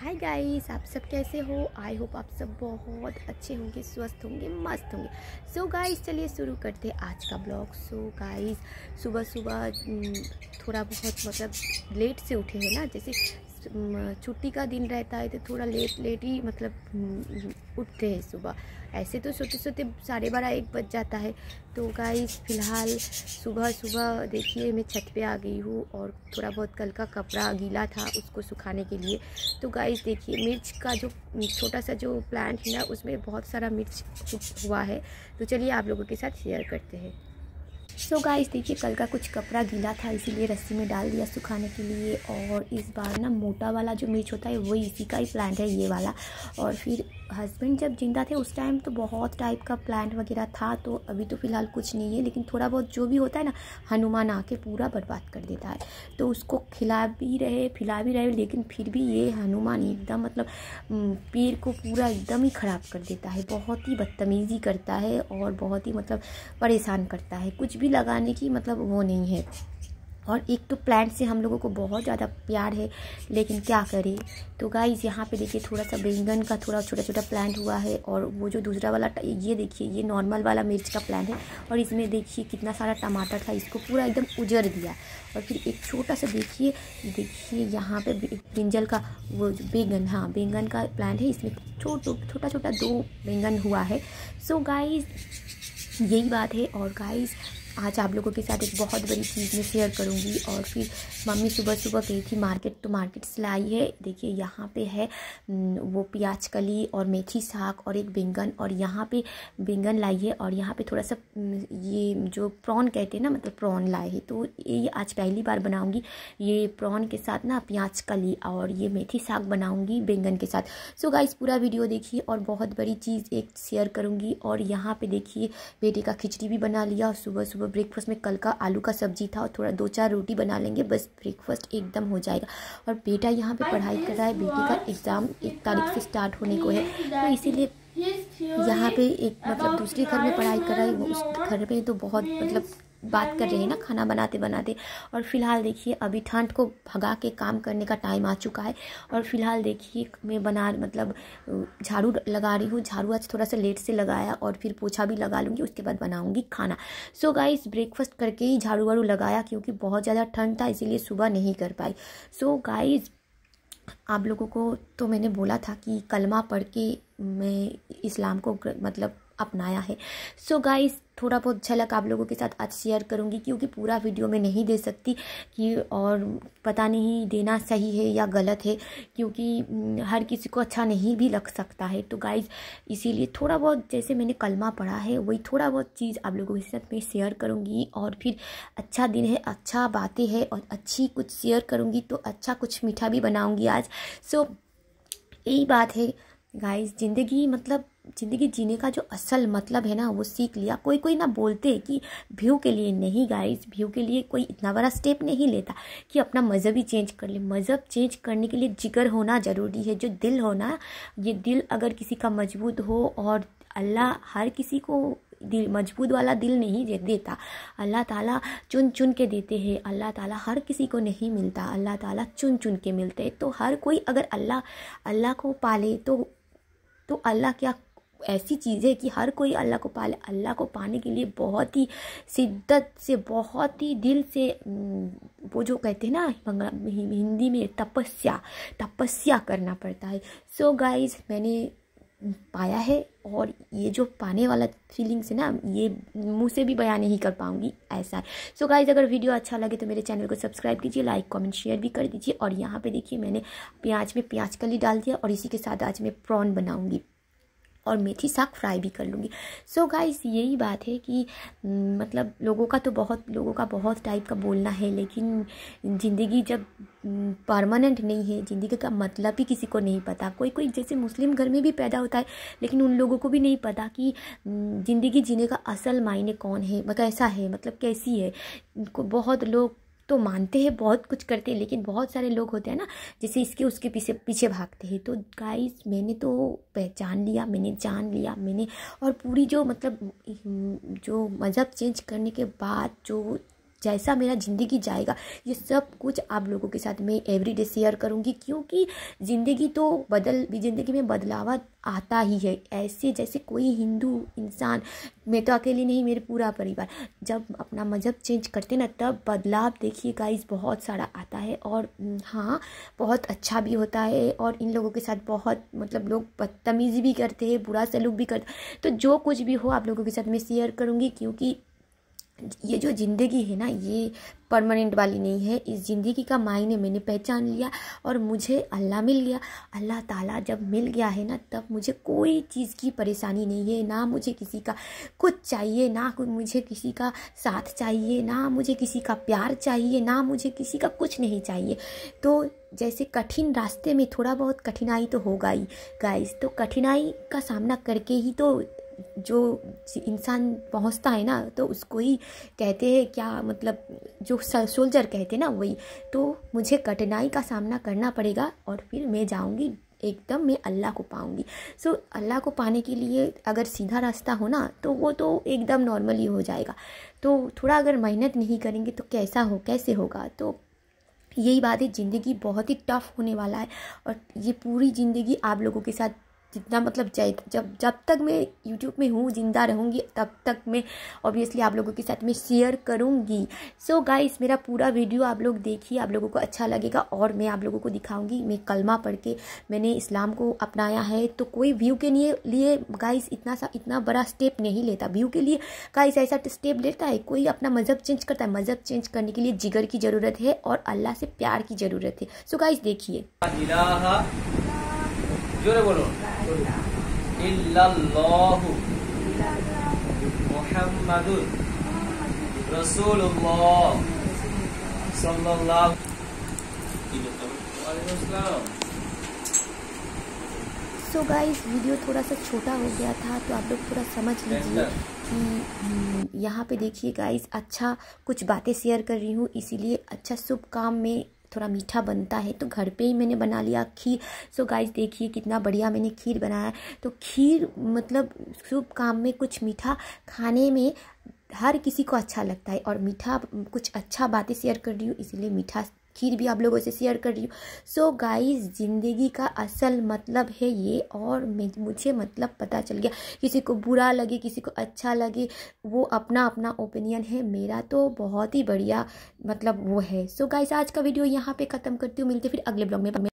hi guys आप सब कैसे हो आई होप आप सब बहुत अच्छे होंगे स्वस्थ होंगे मस्त होंगे सो गाइस चलिए शुरू करते हैं आज का ब्लॉग सो गाइस सुबह सुबह थोड़ा बहुत मतलब लेट से उठे हैं ना जैसे छुट्टी का दिन रहता है तो थोड़ा लेट लेट ही मतलब उठते हैं सुबह ऐसे तो सोते सोते साढ़े बारह एक बज जाता है तो गाइस फ़िलहाल सुबह सुबह देखिए मैं छत पे आ गई हूँ और थोड़ा बहुत कल का कपड़ा गीला था उसको सुखाने के लिए तो गाइस देखिए मिर्च का जो छोटा सा जो प्लांट है ना उसमें बहुत सारा मिर्च हुआ है तो चलिए आप लोगों के साथ शेयर करते हैं सो so गाइस देखिए कल का कुछ कपड़ा गीला था इसीलिए रस्सी में डाल दिया सुखाने के लिए और इस बार ना मोटा वाला जो मिर्च होता है वही इसी का ही प्लांट है ये वाला और फिर हस्बैंड जब जिंदा थे उस टाइम तो बहुत टाइप का प्लांट वगैरह था तो अभी तो फ़िलहाल कुछ नहीं है लेकिन थोड़ा बहुत जो भी होता है ना हनुमान आके पूरा बर्बाद कर देता है तो उसको खिला भी रहे फिला भी रहे लेकिन फिर भी ये हनुमान एकदम मतलब पेड़ को पूरा एकदम ही ख़राब कर देता है बहुत ही बदतमीज़ी करता है और बहुत ही मतलब परेशान करता है कुछ भी भी लगाने की मतलब वो नहीं है और एक तो प्लांट से हम लोगों को बहुत ज़्यादा प्यार है लेकिन क्या करें तो गाइज यहाँ पे देखिए थोड़ा सा बैंगन का थोड़ा छोटा छोटा प्लांट हुआ है और वो जो दूसरा वाला ये देखिए ये नॉर्मल वाला मिर्च का प्लांट है और इसमें देखिए कितना सारा टमाटर था इसको पूरा एकदम उजर दिया और फिर एक छोटा सा देखिए देखिए यहाँ पे ब्रिंजल का वो बैंगन हाँ बैंगन का प्लांट है इसमें छोटो छोटा छोटा दो बैंगन हुआ है सो गाइज यही बात है और गाइज आज आप लोगों के साथ एक बहुत बड़ी चीज़ मैं शेयर करूँगी और फिर मम्मी सुबह सुबह गई थी मार्केट तो मार्केट से लाई है देखिए यहाँ पे है वो प्याज कली और मेथी साग और एक बैंगन और यहाँ पे बैंगन लाई है और यहाँ पे थोड़ा सा ये जो प्रॉन कहते हैं ना मतलब प्रॉन लाए है तो ये आज पहली बार बनाऊँगी ये प्रॉन के साथ ना प्याज कली और ये मेथी साग बनाऊँगी बैंगन के साथ सो गाइस पूरा वीडियो देखिए और बहुत बड़ी चीज़ एक शेयर करूँगी और यहाँ पर देखिए बेटे का खिचड़ी भी बना लिया और सुबह सुबह ब्रेकफास्ट में कल का आलू का सब्जी था और थोड़ा दो चार रोटी बना लेंगे बस ब्रेकफास्ट एकदम हो जाएगा और बेटा यहाँ पे पढ़ाई कर रहा है बेटी का एग्ज़ाम एक तारीख से स्टार्ट होने को है तो इसीलिए यहाँ पे एक मतलब दूसरे घर में पढ़ाई कर रहा है उस घर में तो बहुत मतलब बात कर रहे हैं ना खाना बनाते बनाते और फिलहाल देखिए अभी ठंड को भगा के काम करने का टाइम आ चुका है और फिलहाल देखिए मैं बना मतलब झाड़ू लगा रही हूँ झाड़ू आज थोड़ा सा लेट से लगाया और फिर पोछा भी लगा लूँगी उसके बाद बनाऊँगी खाना सो गाइस ब्रेकफास्ट करके ही झाड़ू वाड़ू लगाया क्योंकि बहुत ज़्यादा ठंड था इसीलिए सुबह नहीं कर पाई सो गाइज़ आप लोगों को तो मैंने बोला था कि कलमा पढ़ के मैं इस्लाम को मतलब अपनाया है सो so गाइस थोड़ा बहुत झलक आप लोगों के साथ आज शेयर करूँगी क्योंकि पूरा वीडियो में नहीं दे सकती कि और पता नहीं देना सही है या गलत है क्योंकि हम्म, हर किसी को अच्छा नहीं भी लग सकता है तो गाइज इसीलिए थोड़ा बहुत जैसे मैंने कलमा पढ़ा है वही थोड़ा बहुत चीज़ आप लोगों के साथ मैं शेयर करूँगी और फिर अच्छा दिन है अच्छा बातें है और अच्छी कुछ शेयर करूँगी तो अच्छा कुछ मीठा भी बनाऊँगी आज सो so, यही बात है गाइज ज़िंदगी मतलब ज़िंदगी जीने का जो असल मतलब है ना वो सीख लिया कोई कोई ना बोलते कि व्यू के लिए नहीं गाइस व्यू के लिए कोई इतना बड़ा स्टेप नहीं लेता कि अपना मज़हब ही चेंज कर ले मज़हब चेंज करने के लिए जिगर होना ज़रूरी है जो दिल होना ये दिल अगर किसी का मजबूत हो और अल्लाह हर किसी को दिल मजबूत वाला दिल नहीं दे, देता अल्लाह ताला चुन चुन के देते हैं अल्लाह ताला हर किसी को नहीं मिलता अल्लाह ताला चुन चुन के मिलते हैं तो हर कोई अगर अल्लाह अल्लाह को पाले तो तो अल्लाह क्या ऐसी चीज़ है कि हर कोई अल्लाह को पाले अल्लाह को पाने के लिए बहुत ही शिद्दत से बहुत ही दिल से वो जो कहते हैं ना हिंदी में तपस्या तपस्या करना पड़ता है सो so गाइज मैंने पाया है और ये जो पाने वाला फीलिंग्स है ना ये मुँह से भी बयान नहीं कर पाऊँगी ऐसा है सो so गाइज अगर वीडियो अच्छा लगे तो मेरे चैनल को सब्सक्राइब कीजिए लाइक कमेंट शेयर भी कर दीजिए और यहाँ पे देखिए मैंने प्याज में प्याज कली डाल दिया और इसी के साथ आज मैं प्रॉन बनाऊँगी और मेथी साग फ्राई भी कर लूँगी सो so गाइस यही बात है कि हम्म, मतलब लोगों का तो बहुत लोगों का बहुत टाइप का बोलना है लेकिन ज़िंदगी जब परमानेंट हम्म, नहीं है ज़िंदगी का मतलब ही किसी को नहीं पता कोई कोई जैसे मुस्लिम घर में भी पैदा होता है लेकिन उन लोगों को भी नहीं पता कि हम्म, ज़िंदगी जीने का असल मायने कौन है मतलब कैसा है मतलब कैसी है बहुत लोग तो मानते हैं बहुत कुछ करते हैं लेकिन बहुत सारे लोग होते हैं ना जैसे इसके उसके पीछे पीछे भागते हैं तो गाइस मैंने तो पहचान लिया मैंने जान लिया मैंने और पूरी जो मतलब जो मज़हब चेंज करने के बाद जो जैसा मेरा ज़िंदगी जाएगा ये सब कुछ आप लोगों के साथ मैं एवरीडे शेयर करूँगी क्योंकि ज़िंदगी तो बदल ज़िंदगी में बदलाव आता ही है ऐसे जैसे कोई हिंदू इंसान मैं तो अकेले नहीं मेरे पूरा परिवार जब अपना मज़हब चेंज करते ना तब बदलाव देखिए गाइस बहुत सारा आता है और हाँ बहुत अच्छा भी होता है और इन लोगों के साथ बहुत मतलब लोग बदतमीज़ी भी करते हैं बुरा सलूक भी करते तो जो कुछ भी हो आप लोगों के साथ मैं शेयर करूँगी क्योंकि ये जो ज़िंदगी है ना ये परमानेंट वाली नहीं है इस ज़िंदगी का मायने मैंने पहचान लिया और मुझे अल्लाह मिल गया अल्लाह ताला जब मिल गया है ना तब मुझे कोई चीज़ की परेशानी नहीं है ना मुझे किसी का कुछ चाहिए ना मुझे किसी का साथ चाहिए ना मुझे किसी का प्यार चाहिए ना मुझे किसी का कुछ नहीं चाहिए तो जैसे कठिन रास्ते में थोड़ा बहुत कठिनाई तो होगा ही गाइस तो कठिनाई का सामना करके ही तो जो इंसान पहुंचता है ना तो उसको ही कहते हैं क्या मतलब जो सोल्जर कहते हैं ना वही तो मुझे कठिनाई का सामना करना पड़ेगा और फिर मैं जाऊंगी एकदम मैं अल्लाह को पाऊंगी सो so, अल्लाह को पाने के लिए अगर सीधा रास्ता हो ना तो वो तो एकदम नॉर्मली हो जाएगा तो थोड़ा अगर मेहनत नहीं करेंगे तो कैसा हो कैसे होगा तो यही बात है ज़िंदगी बहुत ही टफ़ होने वाला है और ये पूरी ज़िंदगी आप लोगों के साथ जितना मतलब जब जब तक मैं यूट्यूब में हूँ ज़िंदा रहूँगी तब तक मैं ऑब्वियसली आप लोगों के साथ में शेयर करूँगी सो so गाइस मेरा पूरा वीडियो आप लोग देखिए आप लोगों को अच्छा लगेगा और मैं आप लोगों को दिखाऊँगी मैं कलमा पढ़ के मैंने इस्लाम को अपनाया है तो कोई व्यू के लिए लिए गाइस इतना सा इतना बड़ा स्टेप नहीं लेता व्यू के लिए गाइस ऐसा स्टेप लेता है कोई अपना मज़हब चेंज करता है मज़हब चेंज करने के लिए जिगर की ज़रूरत है और अल्लाह से प्यार की ज़रूरत है सो गाइस देखिए জোরে বলুন ইল্লাল্লাহু মুহাম্মাদুর রাসূলুল্লাহ সাল্লাল্লাহু सो गाइस वीडियो थोड़ा सा छोटा हो गया था तो आप लोग थोड़ा समझ लीजिए कि हम्म, यहाँ पे देखिए गाइस अच्छा कुछ बातें शेयर कर रही हूँ इसीलिए अच्छा शुभ काम में थोड़ा मीठा बनता है तो घर पे ही मैंने बना लिया खीर सो गाइस देखिए कितना बढ़िया मैंने खीर बनाया तो खीर मतलब शुभ काम में कुछ मीठा खाने में हर किसी को अच्छा लगता है और मीठा कुछ अच्छा बातें शेयर कर रही हूँ इसीलिए मीठा खीर भी आप लोगों से शेयर कर रही हूँ सो गाइस ज़िंदगी का असल मतलब है ये और मुझे मतलब पता चल गया किसी को बुरा लगे किसी को अच्छा लगे वो अपना अपना ओपिनियन है मेरा तो बहुत ही बढ़िया मतलब वो है सो so गाइस आज का वीडियो यहाँ पे ख़त्म करती हूँ मिलते फिर अगले ब्लॉग में